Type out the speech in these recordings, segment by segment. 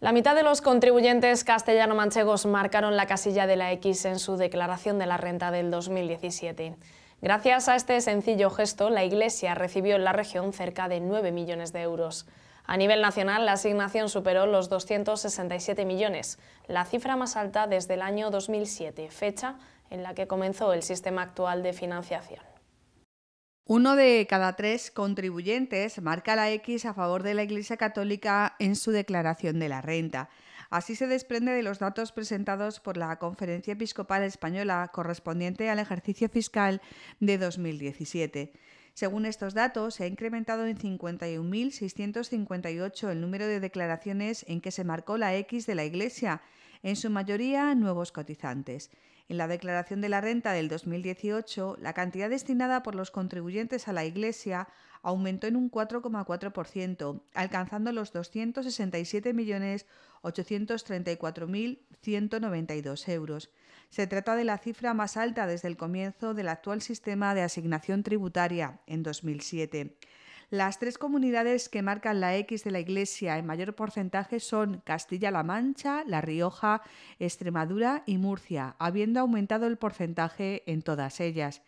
La mitad de los contribuyentes castellano-manchegos marcaron la casilla de la X en su declaración de la renta del 2017. Gracias a este sencillo gesto, la Iglesia recibió en la región cerca de 9 millones de euros. A nivel nacional, la asignación superó los 267 millones, la cifra más alta desde el año 2007, fecha en la que comenzó el sistema actual de financiación. Uno de cada tres contribuyentes marca la X a favor de la Iglesia Católica en su declaración de la renta. Así se desprende de los datos presentados por la Conferencia Episcopal Española correspondiente al ejercicio fiscal de 2017. Según estos datos, se ha incrementado en 51.658 el número de declaraciones en que se marcó la X de la Iglesia, en su mayoría nuevos cotizantes. En la declaración de la renta del 2018, la cantidad destinada por los contribuyentes a la Iglesia aumentó en un 4,4%, alcanzando los 267.834.192 euros. Se trata de la cifra más alta desde el comienzo del actual sistema de asignación tributaria, en 2007. Las tres comunidades que marcan la X de la Iglesia en mayor porcentaje son Castilla-La Mancha, La Rioja, Extremadura y Murcia, habiendo aumentado el porcentaje en todas ellas.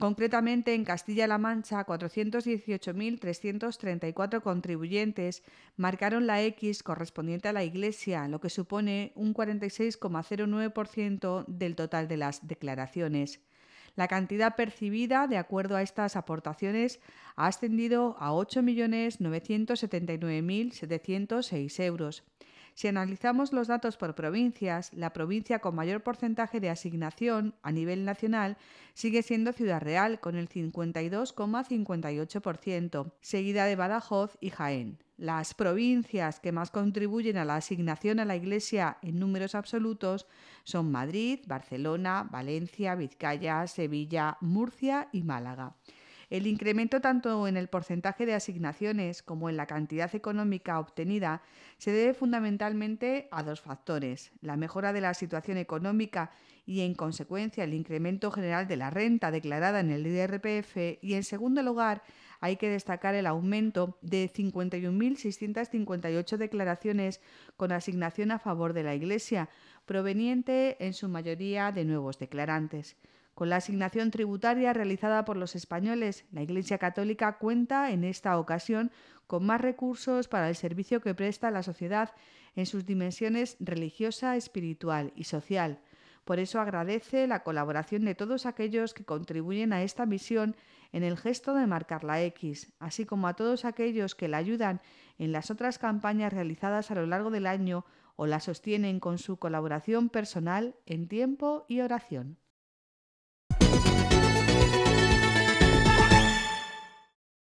Concretamente, en Castilla-La Mancha, 418.334 contribuyentes marcaron la X correspondiente a la Iglesia, lo que supone un 46,09% del total de las declaraciones. La cantidad percibida, de acuerdo a estas aportaciones, ha ascendido a 8.979.706 euros. Si analizamos los datos por provincias, la provincia con mayor porcentaje de asignación a nivel nacional sigue siendo Ciudad Real con el 52,58%, seguida de Badajoz y Jaén las provincias que más contribuyen a la asignación a la Iglesia en números absolutos son Madrid, Barcelona, Valencia, Vizcaya, Sevilla, Murcia y Málaga. El incremento tanto en el porcentaje de asignaciones como en la cantidad económica obtenida se debe fundamentalmente a dos factores, la mejora de la situación económica y en consecuencia el incremento general de la renta declarada en el IRPF y en segundo lugar hay que destacar el aumento de 51.658 declaraciones con asignación a favor de la Iglesia, proveniente en su mayoría de nuevos declarantes. Con la asignación tributaria realizada por los españoles, la Iglesia Católica cuenta en esta ocasión con más recursos para el servicio que presta a la sociedad en sus dimensiones religiosa, espiritual y social. Por eso agradece la colaboración de todos aquellos que contribuyen a esta misión en el gesto de marcar la X, así como a todos aquellos que la ayudan en las otras campañas realizadas a lo largo del año o la sostienen con su colaboración personal en tiempo y oración.